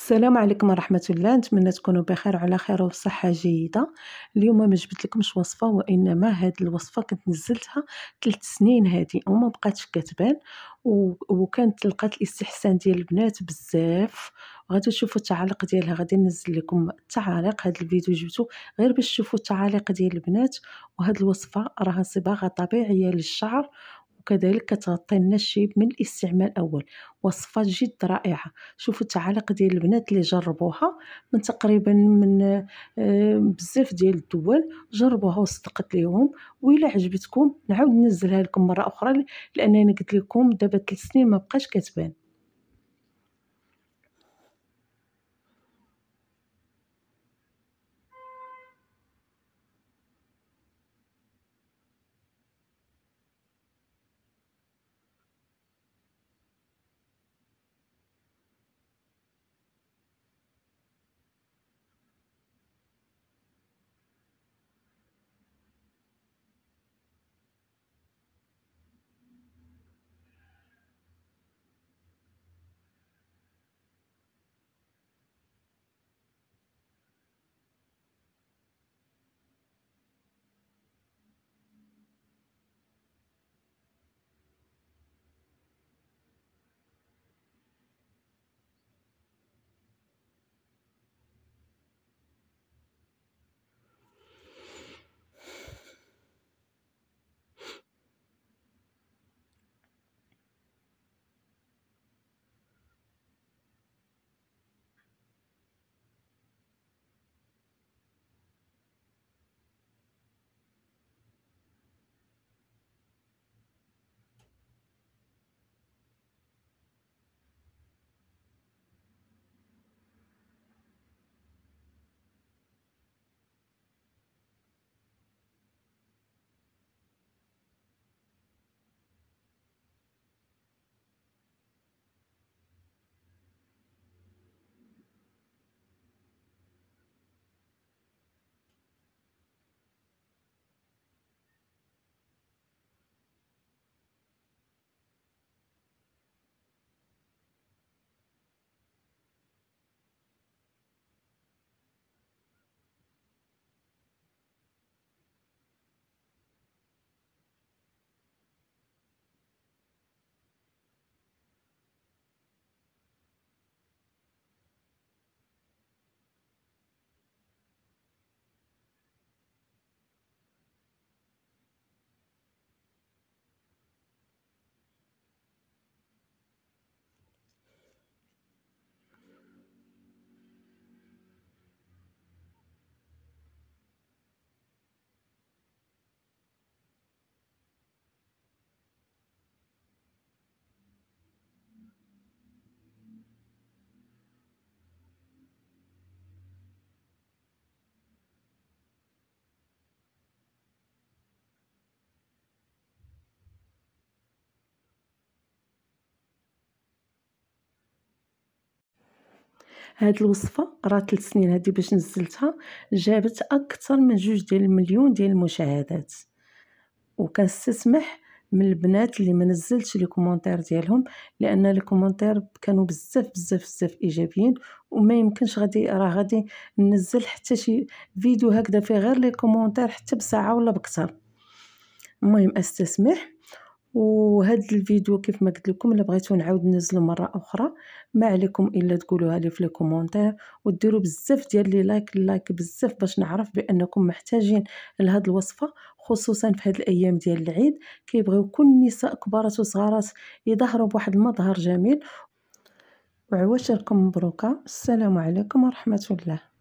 السلام عليكم ورحمة الله نتمنى تكونوا بخير وعلى خير وصحه جيدة اليوم ما جبت لكمش وصفة وإنما هاد الوصفة كنت نزلتها ثلاث سنين هادي وما بقاتش كتبان وكانت لقات الاستحسان ديال البنات بزاف وغادي تشوفوا التعاليق ديالها غادي ننزل لكم التعاليق هذا الفيديو جبتو غير باش تشوفوا التعاليق ديال البنات وهاد الوصفه راها صباغه طبيعيه للشعر وكذلك كتغطي لنا الشيب من الاستعمال الاول وصفه جد رائعه شوفوا التعاليق ديال البنات اللي جربوها من تقريبا من آه، بزاف ديال الدول جربوها وصدقت ليهم وإلا عجبتكم نعاود ننزلها لكم مره اخرى لانني قلت لكم دابا 3 سنين ما بقاش كتبان هاد الوصفه راه 3 سنين هادي باش نزلتها جابت اكثر من جوج ديال المليون ديال المشاهدات وكنستسمح من البنات اللي ما نزلتش لي كومونتير ديالهم لان لي كومونتير كانوا بزاف بزاف بزاف ايجابيين وما يمكنش غادي راه غادي ننزل حتى شي فيديو هكذا فيه غير لي كومونتير حتى بساعه ولا بكثر المهم استسمح وهذا الفيديو كيف ما قلت لكم الا بغيتو نعاود ننزل مره اخرى ما عليكم الا تقولوها لي في لي كومونتير وديروا بزاف ديال لي لايك لايك بزاف باش نعرف بانكم محتاجين لهاد الوصفه خصوصا في هاد الايام ديال العيد كيبغيو كل النساء كبارات وصغارات يظهروا بواحد المظهر جميل وعواشركم مبروكه السلام عليكم ورحمه الله